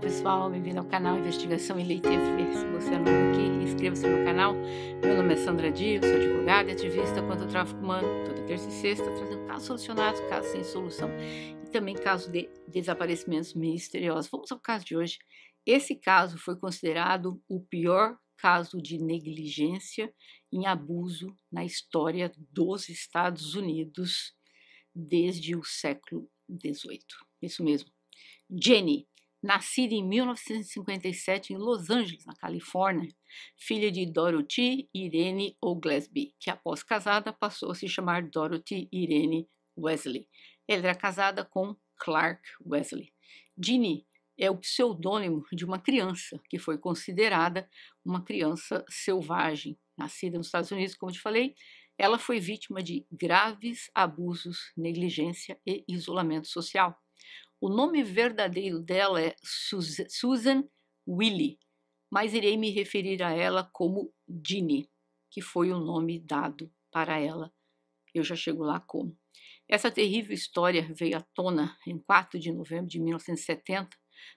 pessoal, bem-vindo ao canal Investigação e Lei TV. Se você é novo aqui, inscreva-se no meu canal. Meu nome é Sandra Dias, sou advogada e ativista contra o tráfico humano. Toda terça e sexta, trazendo casos solucionados, casos sem solução e também casos de desaparecimentos misteriosos. Vamos ao caso de hoje. Esse caso foi considerado o pior caso de negligência em abuso na história dos Estados Unidos desde o século XVIII. Isso mesmo. Jenny nascida em 1957 em Los Angeles, na Califórnia, filha de Dorothy Irene Oglesby, que após casada passou a se chamar Dorothy Irene Wesley. Ela era casada com Clark Wesley. Ginny é o pseudônimo de uma criança que foi considerada uma criança selvagem, nascida nos Estados Unidos, como te falei. Ela foi vítima de graves abusos, negligência e isolamento social. O nome verdadeiro dela é Susan Willy, mas irei me referir a ela como Ginny, que foi o nome dado para ela. Eu já chego lá como. Essa terrível história veio à tona em 4 de novembro de 1970,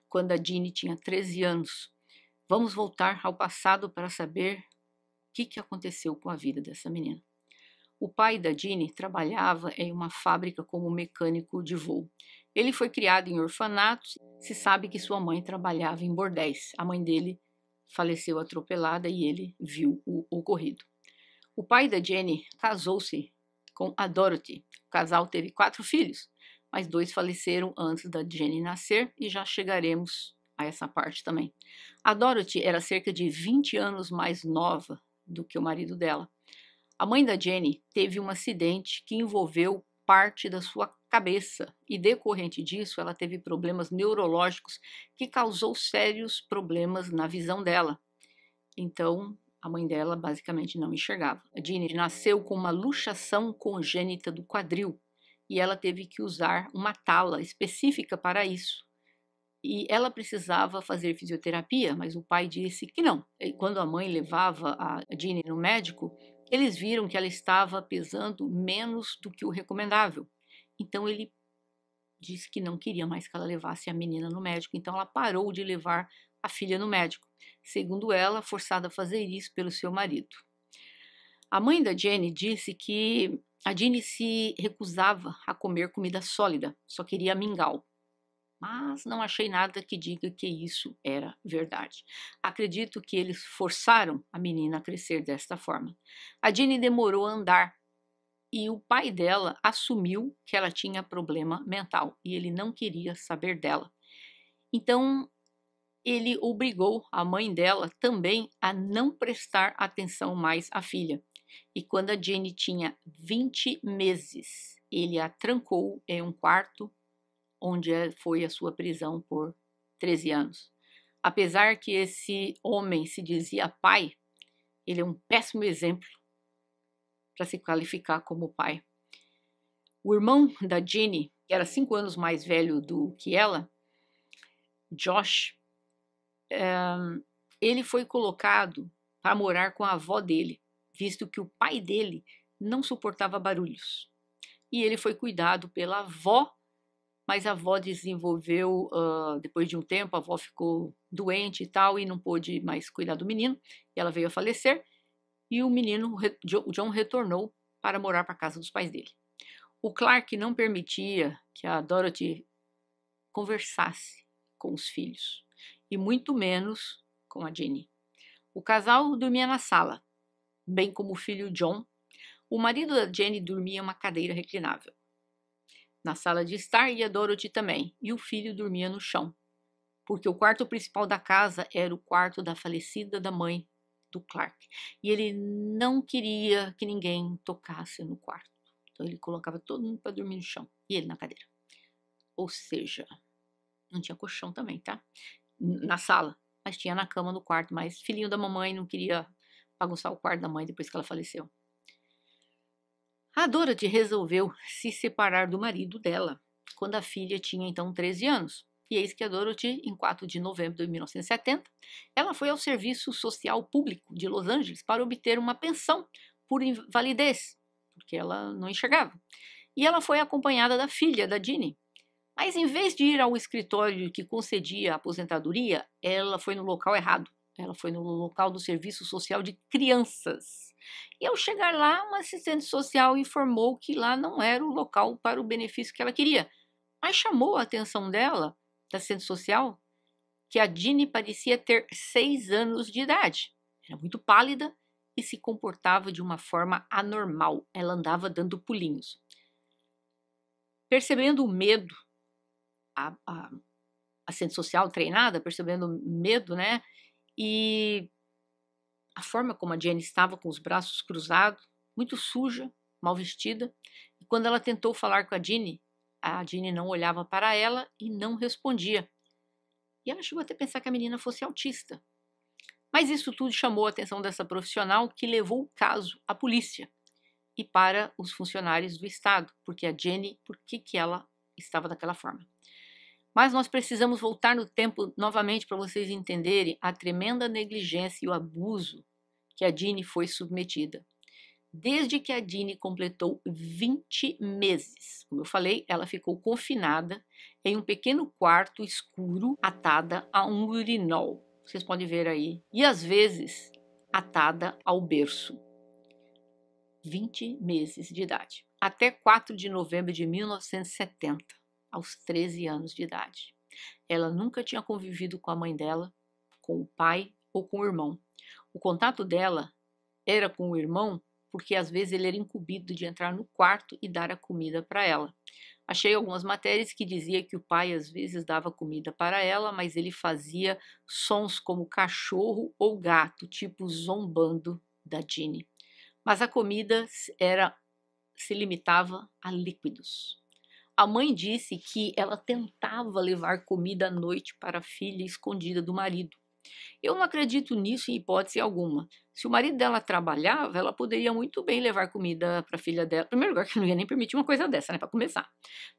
quando a Ginny tinha 13 anos. Vamos voltar ao passado para saber o que, que aconteceu com a vida dessa menina. O pai da Ginny trabalhava em uma fábrica como mecânico de voo ele foi criado em orfanatos. Se sabe que sua mãe trabalhava em bordéis. A mãe dele faleceu atropelada e ele viu o ocorrido. O pai da Jenny casou-se com a Dorothy. O casal teve quatro filhos, mas dois faleceram antes da Jenny nascer e já chegaremos a essa parte também. A Dorothy era cerca de 20 anos mais nova do que o marido dela. A mãe da Jenny teve um acidente que envolveu parte da sua cabeça e decorrente disso ela teve problemas neurológicos que causou sérios problemas na visão dela. Então, a mãe dela basicamente não enxergava. A Jeanne nasceu com uma luxação congênita do quadril e ela teve que usar uma tala específica para isso. E ela precisava fazer fisioterapia, mas o pai disse que não. E quando a mãe levava a Jeanne no médico, eles viram que ela estava pesando menos do que o recomendável. Então ele disse que não queria mais que ela levasse a menina no médico, então ela parou de levar a filha no médico, segundo ela, forçada a fazer isso pelo seu marido. A mãe da Jenny disse que a Jenny se recusava a comer comida sólida, só queria mingau. Mas não achei nada que diga que isso era verdade. Acredito que eles forçaram a menina a crescer desta forma. A Jenny demorou a andar e o pai dela assumiu que ela tinha problema mental e ele não queria saber dela. Então, ele obrigou a mãe dela também a não prestar atenção mais à filha. E quando a Jenny tinha 20 meses, ele a trancou em um quarto onde é, foi a sua prisão por 13 anos. Apesar que esse homem se dizia pai, ele é um péssimo exemplo para se qualificar como pai. O irmão da Jenny, que era cinco anos mais velho do que ela, Josh, eh, ele foi colocado para morar com a avó dele, visto que o pai dele não suportava barulhos. E ele foi cuidado pela avó, mas a avó desenvolveu, uh, depois de um tempo, a avó ficou doente e tal, e não pôde mais cuidar do menino, e ela veio a falecer e o menino o John retornou para morar para a casa dos pais dele. O Clark não permitia que a Dorothy conversasse com os filhos e muito menos com a Jenny. O casal dormia na sala, bem como o filho John. O marido da Jenny dormia em uma cadeira reclinável. Na sala de estar ia Dorothy também, e o filho dormia no chão, porque o quarto principal da casa era o quarto da falecida da mãe do Clark. E ele não queria que ninguém tocasse no quarto. Então ele colocava todo mundo para dormir no chão e ele na cadeira. Ou seja, não tinha colchão também, tá? Na sala, mas tinha na cama no quarto. Mas filhinho da mamãe não queria bagunçar o quarto da mãe depois que ela faleceu. A Dorothy resolveu se separar do marido dela quando a filha tinha então 13 anos e eis que a Dorothy, em 4 de novembro de 1970, ela foi ao Serviço Social Público de Los Angeles para obter uma pensão por invalidez, porque ela não enxergava. E ela foi acompanhada da filha da Ginny. Mas em vez de ir ao escritório que concedia a aposentadoria, ela foi no local errado. Ela foi no local do Serviço Social de Crianças. E ao chegar lá, uma assistente social informou que lá não era o local para o benefício que ela queria. Mas chamou a atenção dela da Centro Social que a Dini parecia ter seis anos de idade. Era muito pálida e se comportava de uma forma anormal. Ela andava dando pulinhos. Percebendo o medo, a, a social treinada, percebendo o medo, né? E a forma como a Jenny estava com os braços cruzados, muito suja, mal vestida. E quando ela tentou falar com a Jenny, a Dini não olhava para ela e não respondia. E ela chegou até a pensar que a menina fosse autista. Mas isso tudo chamou a atenção dessa profissional que levou o caso à polícia e para os funcionários do Estado, porque a Jenny, por que, que ela estava daquela forma. Mas nós precisamos voltar no tempo novamente para vocês entenderem a tremenda negligência e o abuso que a Jenny foi submetida desde que a Dini completou 20 meses. Como eu falei, ela ficou confinada em um pequeno quarto escuro, atada a um urinol. Vocês podem ver aí. E às vezes atada ao berço. 20 meses de idade. Até 4 de novembro de 1970, aos 13 anos de idade. Ela nunca tinha convivido com a mãe dela, com o pai ou com o irmão. O contato dela era com o irmão porque às vezes ele era incumbido de entrar no quarto e dar a comida para ela. Achei algumas matérias que dizia que o pai às vezes dava comida para ela, mas ele fazia sons como cachorro ou gato, tipo zombando da Ginny. Mas a comida era se limitava a líquidos. A mãe disse que ela tentava levar comida à noite para a filha escondida do marido, eu não acredito nisso em hipótese alguma. Se o marido dela trabalhava, ela poderia muito bem levar comida para a filha dela. Em primeiro lugar, que não ia nem permitir uma coisa dessa, né, para começar.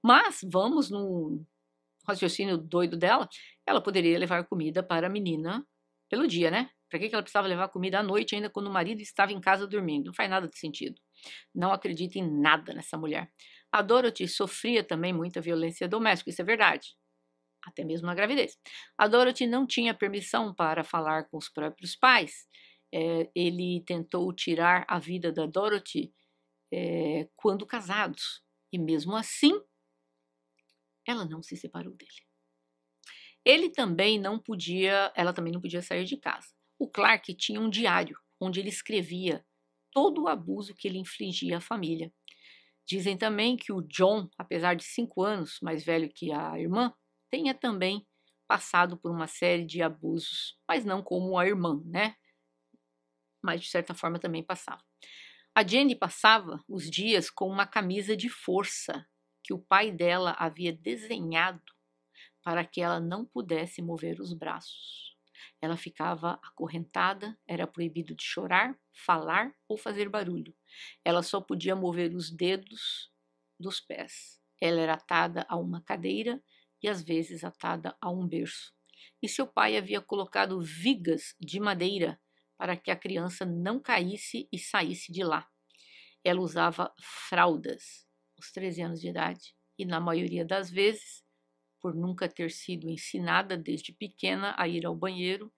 Mas vamos no raciocínio doido dela, ela poderia levar comida para a menina pelo dia, né? Para que ela precisava levar comida à noite, ainda quando o marido estava em casa dormindo? Não faz nada de sentido. Não acredito em nada nessa mulher. A Dorothy sofria também muita violência doméstica, isso é verdade até mesmo na gravidez. A Dorothy não tinha permissão para falar com os próprios pais. É, ele tentou tirar a vida da Dorothy é, quando casados, e mesmo assim, ela não se separou dele. Ele também não podia, ela também não podia sair de casa. O Clark tinha um diário onde ele escrevia todo o abuso que ele infligia à família. Dizem também que o John, apesar de cinco anos mais velho que a irmã, tenha também passado por uma série de abusos, mas não como a irmã, né? Mas de certa forma também passava. A Jenny passava os dias com uma camisa de força que o pai dela havia desenhado para que ela não pudesse mover os braços. Ela ficava acorrentada, era proibido de chorar, falar ou fazer barulho. Ela só podia mover os dedos dos pés. Ela era atada a uma cadeira e às vezes atada a um berço. E seu pai havia colocado vigas de madeira para que a criança não caísse e saísse de lá. Ela usava fraldas aos 13 anos de idade e, na maioria das vezes, por nunca ter sido ensinada desde pequena a ir ao banheiro,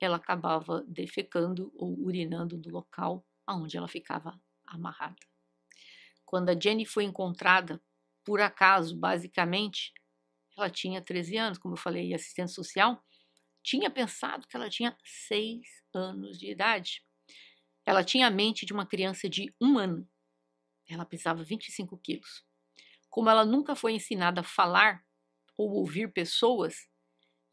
ela acabava defecando ou urinando no local aonde ela ficava amarrada. Quando a Jenny foi encontrada, por acaso, basicamente, ela tinha 13 anos, como eu falei, e assistente social, tinha pensado que ela tinha 6 anos de idade. Ela tinha a mente de uma criança de um ano. Ela pesava 25 quilos. Como ela nunca foi ensinada a falar ou ouvir pessoas,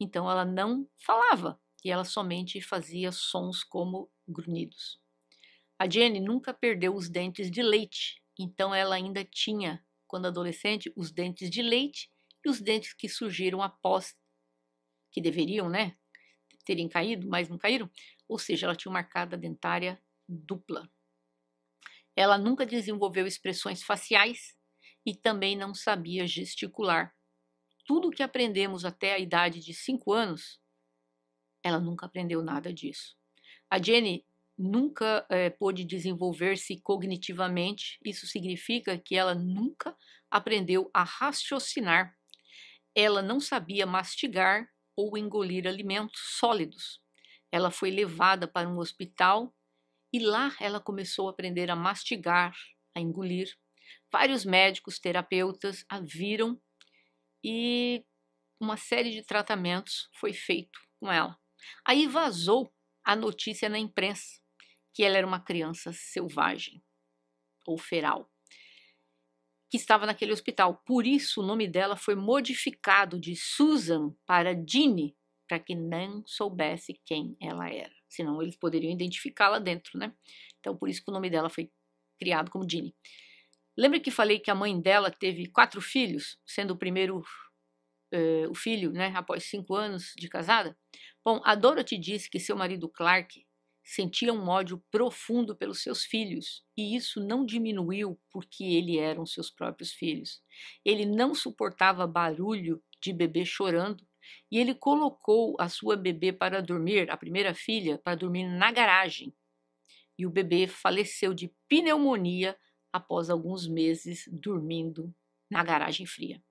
então ela não falava e ela somente fazia sons como grunhidos. A Jenny nunca perdeu os dentes de leite, então ela ainda tinha, quando adolescente, os dentes de leite e os dentes que surgiram após, que deveriam, né, terem caído, mas não caíram, ou seja, ela tinha uma arcada dentária dupla. Ela nunca desenvolveu expressões faciais e também não sabia gesticular. Tudo que aprendemos até a idade de 5 anos, ela nunca aprendeu nada disso. A Jenny nunca é, pôde desenvolver-se cognitivamente, isso significa que ela nunca aprendeu a raciocinar ela não sabia mastigar ou engolir alimentos sólidos. Ela foi levada para um hospital e lá ela começou a aprender a mastigar, a engolir. Vários médicos, terapeutas a viram e uma série de tratamentos foi feito com ela. Aí vazou a notícia na imprensa que ela era uma criança selvagem ou feral que estava naquele hospital. Por isso, o nome dela foi modificado de Susan para Ginny, para que não soubesse quem ela era. Senão, eles poderiam identificá-la dentro, né? Então, por isso que o nome dela foi criado como Ginny. Lembra que falei que a mãe dela teve quatro filhos, sendo o primeiro eh, o filho, né, após cinco anos de casada? Bom, a Dorothy disse que seu marido Clark sentia um ódio profundo pelos seus filhos, e isso não diminuiu porque ele eram seus próprios filhos. Ele não suportava barulho de bebê chorando, e ele colocou a sua bebê para dormir, a primeira filha, para dormir na garagem. E o bebê faleceu de pneumonia após alguns meses dormindo na garagem fria.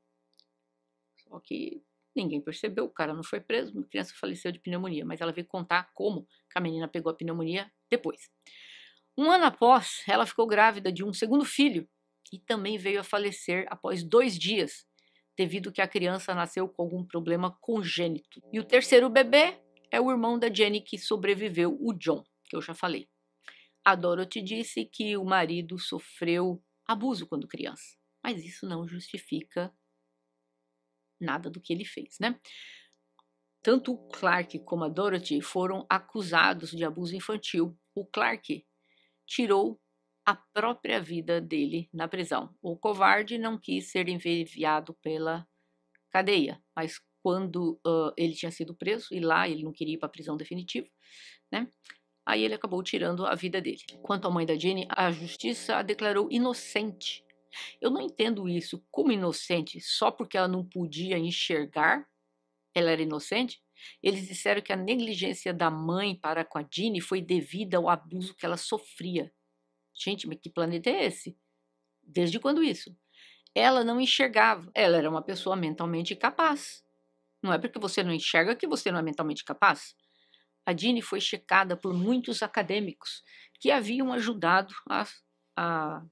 Só que Ninguém percebeu, o cara não foi preso, a criança faleceu de pneumonia, mas ela veio contar como a menina pegou a pneumonia depois. Um ano após, ela ficou grávida de um segundo filho e também veio a falecer após dois dias, devido que a criança nasceu com algum problema congênito. E o terceiro bebê é o irmão da Jenny que sobreviveu, o John, que eu já falei. A Dorothy disse que o marido sofreu abuso quando criança, mas isso não justifica nada do que ele fez, né? Tanto o Clark como a Dorothy foram acusados de abuso infantil. O Clark tirou a própria vida dele na prisão. O covarde não quis ser enviado pela cadeia, mas quando uh, ele tinha sido preso e lá ele não queria ir para a prisão definitiva, né? Aí ele acabou tirando a vida dele. Quanto à mãe da Jenny, a justiça a declarou inocente eu não entendo isso como inocente, só porque ela não podia enxergar, ela era inocente? Eles disseram que a negligência da mãe para com a Dini foi devida ao abuso que ela sofria. Gente, mas que planeta é esse? Desde quando isso? Ela não enxergava, ela era uma pessoa mentalmente capaz. Não é porque você não enxerga que você não é mentalmente capaz. A Dini foi checada por muitos acadêmicos que haviam ajudado a, a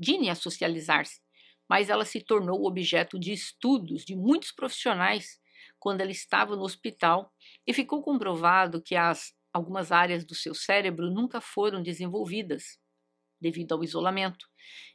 Dini a socializar-se, mas ela se tornou objeto de estudos de muitos profissionais quando ela estava no hospital e ficou comprovado que as, algumas áreas do seu cérebro nunca foram desenvolvidas devido ao isolamento.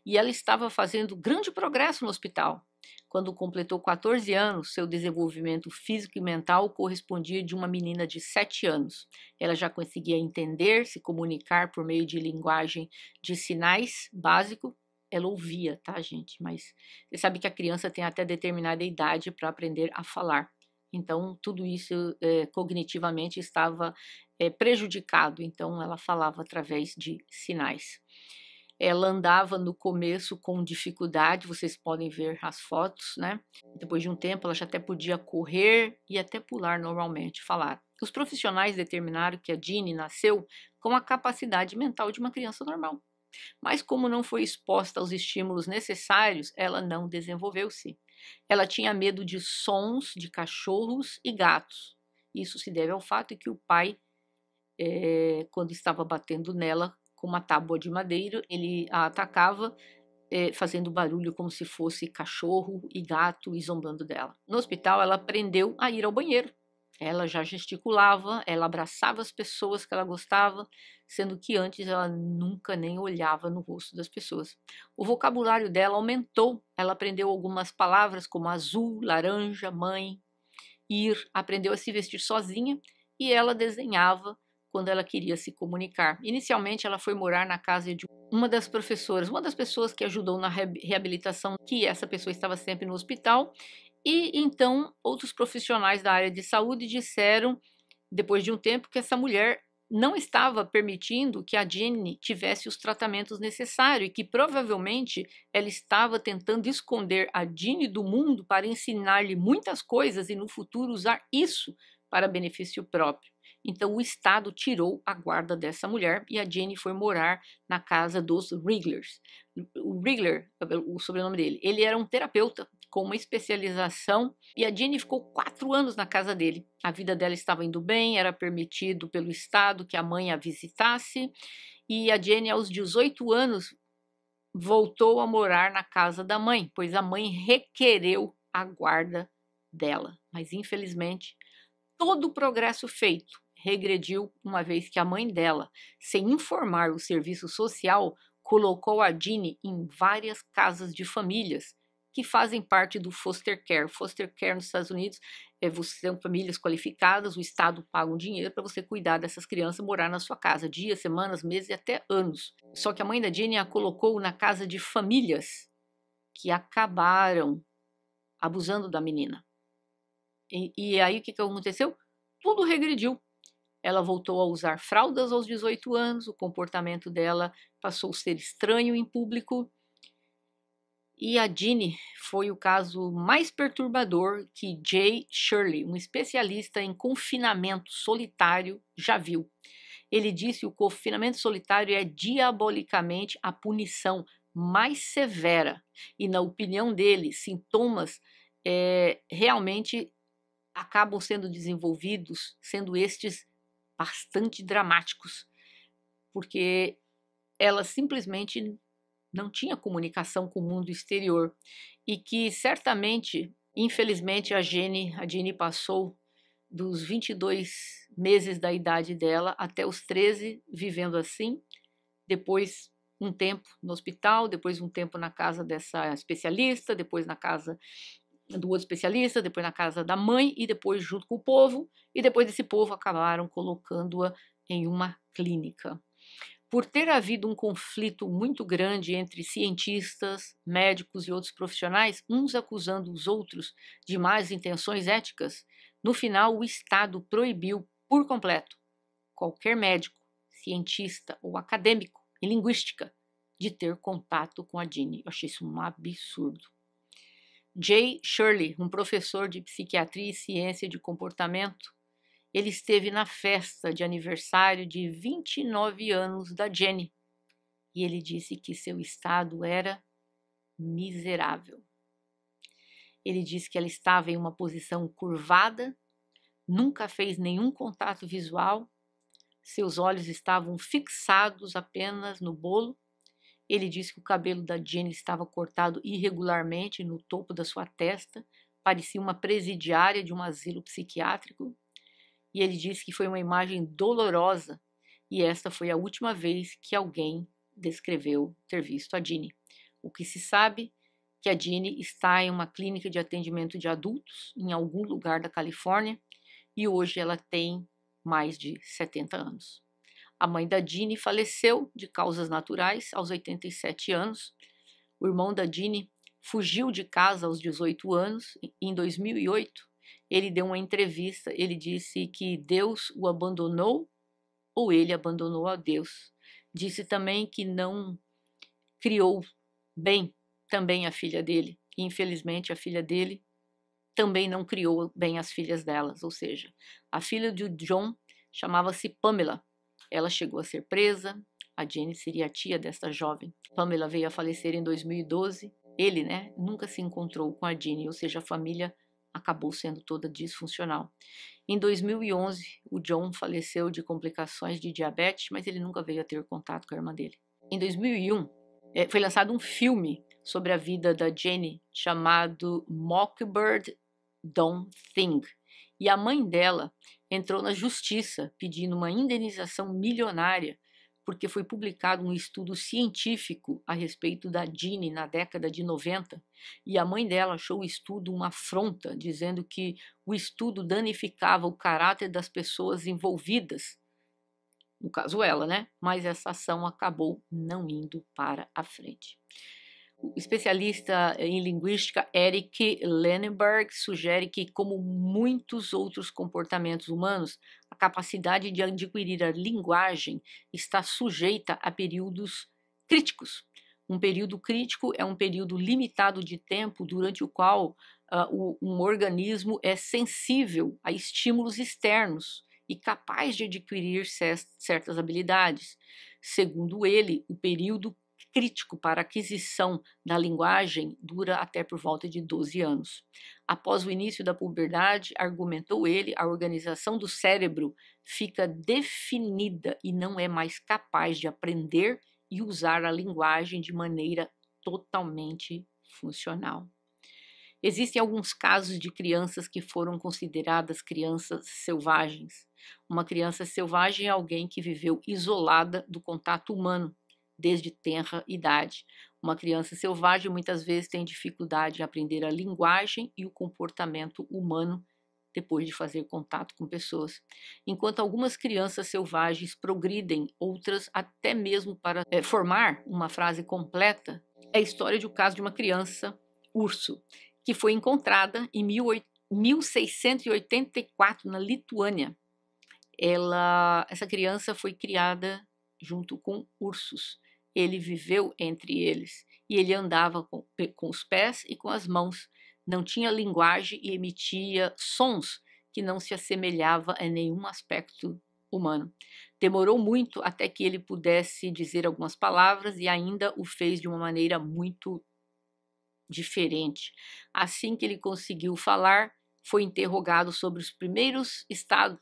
E ela estava fazendo grande progresso no hospital. Quando completou 14 anos, seu desenvolvimento físico e mental correspondia de uma menina de 7 anos. Ela já conseguia entender, se comunicar por meio de linguagem de sinais básico ela ouvia, tá, gente? Mas você sabe que a criança tem até determinada idade para aprender a falar. Então, tudo isso é, cognitivamente estava é, prejudicado. Então, ela falava através de sinais. Ela andava no começo com dificuldade, vocês podem ver as fotos, né? Depois de um tempo, ela já até podia correr e até pular normalmente, falar. Os profissionais determinaram que a Dini nasceu com a capacidade mental de uma criança normal. Mas, como não foi exposta aos estímulos necessários, ela não desenvolveu-se. Ela tinha medo de sons de cachorros e gatos. Isso se deve ao fato que o pai, é, quando estava batendo nela com uma tábua de madeira, ele a atacava é, fazendo barulho como se fosse cachorro e gato e zombando dela. No hospital, ela aprendeu a ir ao banheiro. Ela já gesticulava, ela abraçava as pessoas que ela gostava, sendo que antes ela nunca nem olhava no rosto das pessoas. O vocabulário dela aumentou, ela aprendeu algumas palavras como azul, laranja, mãe, ir, aprendeu a se vestir sozinha e ela desenhava quando ela queria se comunicar. Inicialmente, ela foi morar na casa de uma das professoras, uma das pessoas que ajudou na reabilitação, que essa pessoa estava sempre no hospital. E então, outros profissionais da área de saúde disseram, depois de um tempo, que essa mulher não estava permitindo que a Jenny tivesse os tratamentos necessários e que provavelmente ela estava tentando esconder a Jenny do mundo para ensinar-lhe muitas coisas e no futuro usar isso para benefício próprio. Então o Estado tirou a guarda dessa mulher e a Jenny foi morar na casa dos Wrigglers. O Wriggler, o sobrenome dele, ele era um terapeuta com uma especialização e a Jenny ficou quatro anos na casa dele. A vida dela estava indo bem, era permitido pelo Estado que a mãe a visitasse e a Jenny, aos 18 anos, voltou a morar na casa da mãe, pois a mãe requereu a guarda dela. Mas infelizmente, todo o progresso feito regrediu uma vez que a mãe dela, sem informar o serviço social, colocou a Dini em várias casas de famílias que fazem parte do foster care. Foster care nos Estados Unidos é você são famílias qualificadas, o Estado paga um dinheiro para você cuidar dessas crianças, morar na sua casa, dias, semanas, meses e até anos. Só que a mãe da Jenny a colocou na casa de famílias que acabaram abusando da menina. E, e aí o que, que aconteceu? Tudo regrediu. Ela voltou a usar fraldas aos 18 anos, o comportamento dela passou a ser estranho em público, e a Jeanne foi o caso mais perturbador que Jay Shirley, um especialista em confinamento solitário, já viu. Ele disse que o confinamento solitário é diabolicamente a punição mais severa. E, na opinião dele, sintomas é, realmente acabam sendo desenvolvidos, sendo estes bastante dramáticos, porque ela simplesmente não tinha comunicação com o mundo exterior e que certamente, infelizmente, a Jenny, a Jenny passou dos 22 meses da idade dela até os 13 vivendo assim, depois um tempo no hospital, depois um tempo na casa dessa especialista, depois na casa do outro especialista, depois na casa da mãe e depois junto com o povo, e depois desse povo acabaram colocando-a em uma clínica por ter havido um conflito muito grande entre cientistas, médicos e outros profissionais, uns acusando os outros de más intenções éticas, no final o Estado proibiu por completo qualquer médico, cientista ou acadêmico em linguística de ter contato com a Dini. Eu achei isso um absurdo. Jay Shirley, um professor de psiquiatria e ciência de comportamento, ele esteve na festa de aniversário de 29 anos da Jenny e ele disse que seu estado era miserável. Ele disse que ela estava em uma posição curvada, nunca fez nenhum contato visual, seus olhos estavam fixados apenas no bolo. Ele disse que o cabelo da Jenny estava cortado irregularmente no topo da sua testa, parecia uma presidiária de um asilo psiquiátrico e ele disse que foi uma imagem dolorosa e esta foi a última vez que alguém descreveu ter visto a Dini. O que se sabe que a Dini está em uma clínica de atendimento de adultos em algum lugar da Califórnia e hoje ela tem mais de 70 anos. A mãe da Dini faleceu de causas naturais aos 87 anos. O irmão da Dini fugiu de casa aos 18 anos em 2008 ele deu uma entrevista, ele disse que Deus o abandonou ou ele abandonou a Deus. Disse também que não criou bem também a filha dele. infelizmente, a filha dele também não criou bem as filhas delas, ou seja, a filha de John chamava-se Pamela. Ela chegou a ser presa, a Jenny seria a tia desta jovem. Pamela veio a falecer em 2012. Ele, né, nunca se encontrou com a Jenny, ou seja, a família acabou sendo toda disfuncional. Em 2011, o John faleceu de complicações de diabetes, mas ele nunca veio a ter contato com a irmã dele. Em 2001, é, foi lançado um filme sobre a vida da Jenny chamado Mockbird Don't Think. E a mãe dela entrou na justiça pedindo uma indenização milionária porque foi publicado um estudo científico a respeito da Dini na década de 90 e a mãe dela achou o estudo uma afronta, dizendo que o estudo danificava o caráter das pessoas envolvidas. No caso, ela, né? Mas essa ação acabou não indo para a frente. O especialista em linguística Eric Lenenberg sugere que, como muitos outros comportamentos humanos, a capacidade de adquirir a linguagem está sujeita a períodos críticos. Um período crítico é um período limitado de tempo durante o qual uh, o, um organismo é sensível a estímulos externos e capaz de adquirir certas habilidades. Segundo ele, o período crítico para a aquisição da linguagem dura até por volta de 12 anos. Após o início da puberdade, argumentou ele, a organização do cérebro fica definida e não é mais capaz de aprender e usar a linguagem de maneira totalmente funcional. Existem alguns casos de crianças que foram consideradas crianças selvagens. Uma criança selvagem é alguém que viveu isolada do contato humano desde tenra idade. Uma criança selvagem muitas vezes tem dificuldade em aprender a linguagem e o comportamento humano depois de fazer contato com pessoas. Enquanto algumas crianças selvagens progridem, outras até mesmo para é, formar uma frase completa, é a história de um caso de uma criança urso, que foi encontrada em 1684 na Lituânia. Ela, essa criança foi criada junto com ursos ele viveu entre eles e ele andava com, com os pés e com as mãos, não tinha linguagem e emitia sons que não se assemelhava a nenhum aspecto humano. Demorou muito até que ele pudesse dizer algumas palavras e ainda o fez de uma maneira muito diferente. Assim que ele conseguiu falar, foi interrogado sobre os primeiros estados,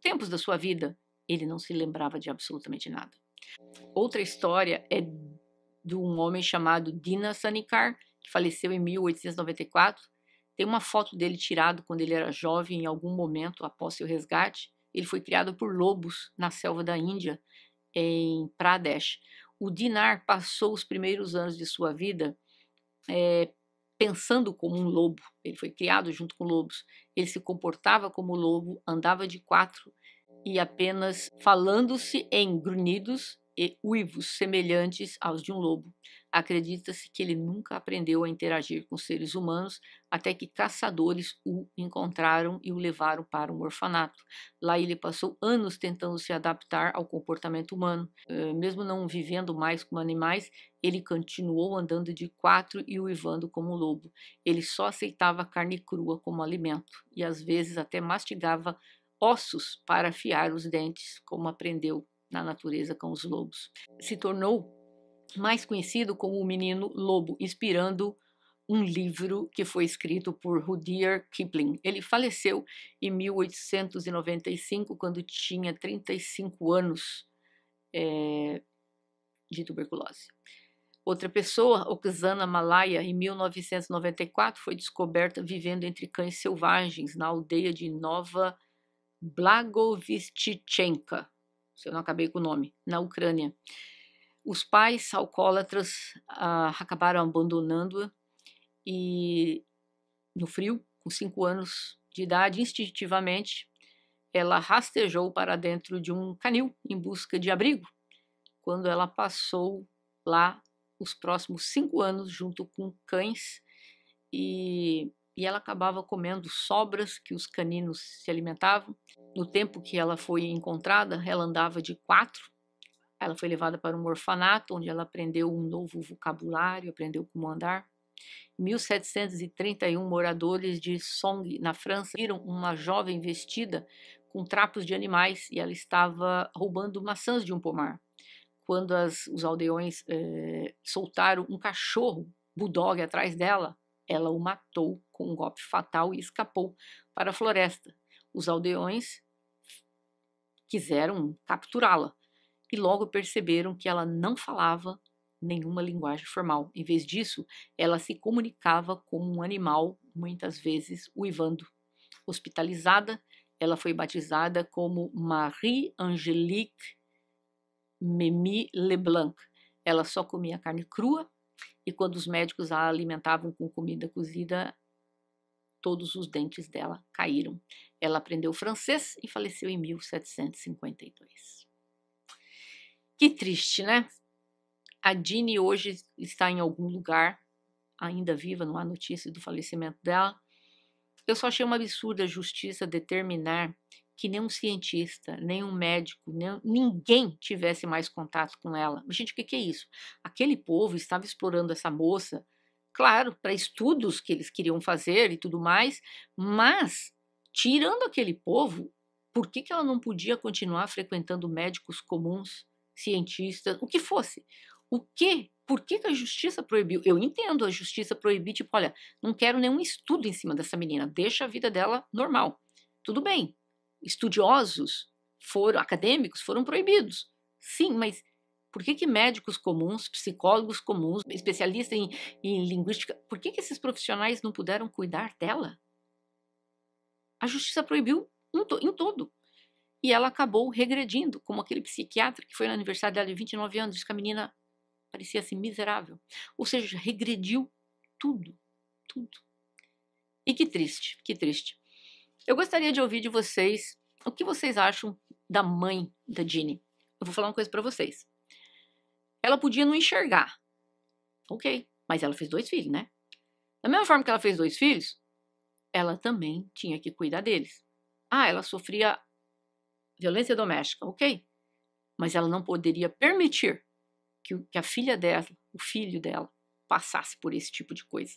tempos da sua vida. Ele não se lembrava de absolutamente nada. Outra história é de um homem chamado Dina Sanikar, que faleceu em 1894. Tem uma foto dele tirada quando ele era jovem, em algum momento após seu resgate. Ele foi criado por lobos na selva da Índia, em Pradesh. O Dinar passou os primeiros anos de sua vida é, pensando como um lobo. Ele foi criado junto com lobos. Ele se comportava como lobo, andava de quatro e apenas falando-se em grunhidos e uivos semelhantes aos de um lobo. Acredita-se que ele nunca aprendeu a interagir com seres humanos até que caçadores o encontraram e o levaram para um orfanato. Lá ele passou anos tentando se adaptar ao comportamento humano. Eh, mesmo não vivendo mais como animais, ele continuou andando de quatro e uivando como um lobo. Ele só aceitava carne crua como alimento e às vezes até mastigava ossos para afiar os dentes, como aprendeu na natureza com os lobos. Se tornou mais conhecido como o Menino Lobo, inspirando um livro que foi escrito por Rudyard Kipling. Ele faleceu em 1895, quando tinha 35 anos é, de tuberculose. Outra pessoa, Oksana Malaya, em 1994, foi descoberta vivendo entre cães selvagens na aldeia de Nova Blagovistchenka, se eu não acabei com o nome, na Ucrânia. Os pais alcoólatras ah, acabaram abandonando-a e, no frio, com cinco anos de idade, instintivamente, ela rastejou para dentro de um canil em busca de abrigo, quando ela passou lá os próximos cinco anos junto com cães e e ela acabava comendo sobras que os caninos se alimentavam. No tempo que ela foi encontrada, ela andava de quatro. Ela foi levada para um orfanato, onde ela aprendeu um novo vocabulário, aprendeu como andar. Em 1731, moradores de Song, na França, viram uma jovem vestida com trapos de animais e ela estava roubando maçãs de um pomar. Quando as, os aldeões eh, soltaram um cachorro, bulldog, atrás dela, ela o matou com um golpe fatal e escapou para a floresta. Os aldeões quiseram capturá-la e logo perceberam que ela não falava nenhuma linguagem formal. Em vez disso, ela se comunicava como um animal, muitas vezes uivando. Hospitalizada, ela foi batizada como Marie-Angélique Mimi Leblanc. Ela só comia carne crua e quando os médicos a alimentavam com comida cozida, todos os dentes dela caíram. Ela aprendeu francês e faleceu em 1752. Que triste, né? A Dini hoje está em algum lugar, ainda viva, não há notícia do falecimento dela. Eu só achei uma absurda a justiça determinar que nenhum cientista, nenhum médico, nem ninguém tivesse mais contato com ela. gente, o que, que é isso? Aquele povo estava explorando essa moça, claro, para estudos que eles queriam fazer e tudo mais, mas tirando aquele povo, por que, que ela não podia continuar frequentando médicos comuns, cientistas, o que fosse? O que por que, que, a justiça proibiu? Eu entendo a justiça proibir, tipo, olha, não quero nenhum estudo em cima dessa menina, deixa a vida dela normal. Tudo bem estudiosos foram acadêmicos foram proibidos. Sim, mas por que, que médicos comuns, psicólogos comuns, especialistas em, em linguística, por que, que esses profissionais não puderam cuidar dela? A justiça proibiu em, to, em todo. E ela acabou regredindo, como aquele psiquiatra que foi na aniversário dela de 29 anos, disse que a menina parecia assim miserável. Ou seja, regrediu tudo, tudo. E que triste, que triste. Eu gostaria de ouvir de vocês o que vocês acham da mãe da Ginny. Eu vou falar uma coisa para vocês. Ela podia não enxergar. Ok, mas ela fez dois filhos, né? Da mesma forma que ela fez dois filhos, ela também tinha que cuidar deles. Ah, ela sofria violência doméstica, ok. Mas ela não poderia permitir que, que a filha dela, o filho dela, passasse por esse tipo de coisa.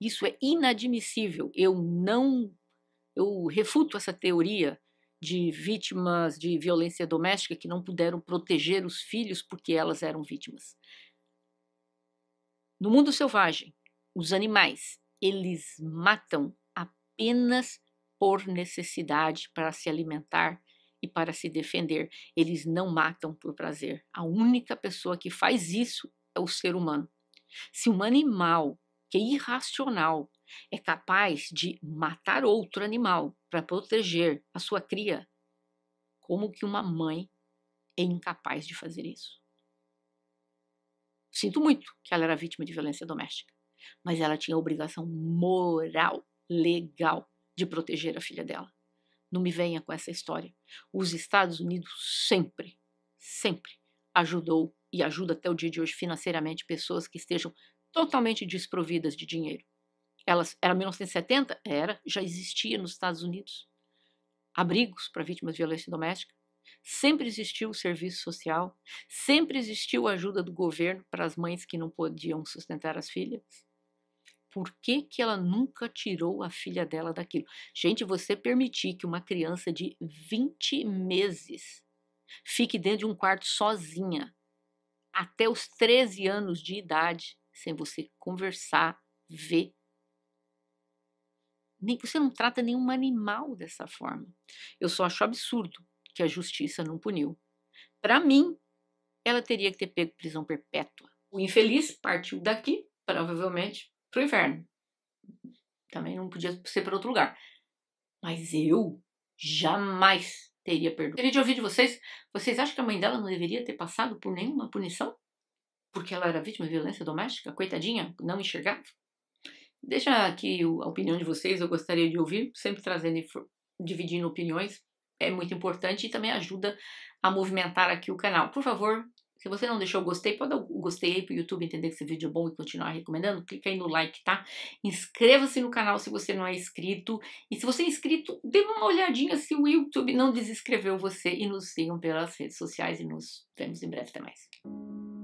Isso é inadmissível. Eu não eu refuto essa teoria de vítimas de violência doméstica que não puderam proteger os filhos porque elas eram vítimas. No mundo selvagem, os animais, eles matam apenas por necessidade para se alimentar e para se defender. Eles não matam por prazer. A única pessoa que faz isso é o ser humano. Se um animal que é irracional é capaz de matar outro animal para proteger a sua cria, como que uma mãe é incapaz de fazer isso? Sinto muito que ela era vítima de violência doméstica, mas ela tinha a obrigação moral, legal, de proteger a filha dela. Não me venha com essa história. Os Estados Unidos sempre, sempre ajudou e ajuda até o dia de hoje financeiramente pessoas que estejam totalmente desprovidas de dinheiro. Elas, era 1970? Era, já existia nos Estados Unidos abrigos para vítimas de violência doméstica. Sempre existiu o serviço social, sempre existiu a ajuda do governo para as mães que não podiam sustentar as filhas. Por que, que ela nunca tirou a filha dela daquilo? Gente, você permitir que uma criança de 20 meses fique dentro de um quarto sozinha até os 13 anos de idade, sem você conversar, ver, nem, você não trata nenhum animal dessa forma. Eu só acho absurdo que a justiça não puniu. Para mim, ela teria que ter pego prisão perpétua. O infeliz partiu daqui, provavelmente, para o inferno. Também não podia ser para outro lugar. Mas eu jamais teria perdoado. Teria de ouvir de vocês. Vocês acham que a mãe dela não deveria ter passado por nenhuma punição? Porque ela era vítima de violência doméstica? Coitadinha, não enxergava? Deixa aqui a opinião de vocês, eu gostaria de ouvir, sempre trazendo, dividindo opiniões, é muito importante e também ajuda a movimentar aqui o canal. Por favor, se você não deixou o gostei, pode dar o gostei aí pro YouTube entender que esse vídeo é bom e continuar recomendando. Clica aí no like, tá? Inscreva-se no canal se você não é inscrito. E se você é inscrito, dê uma olhadinha se o YouTube não desinscreveu você. E nos sigam pelas redes sociais e nos vemos em breve. Até mais.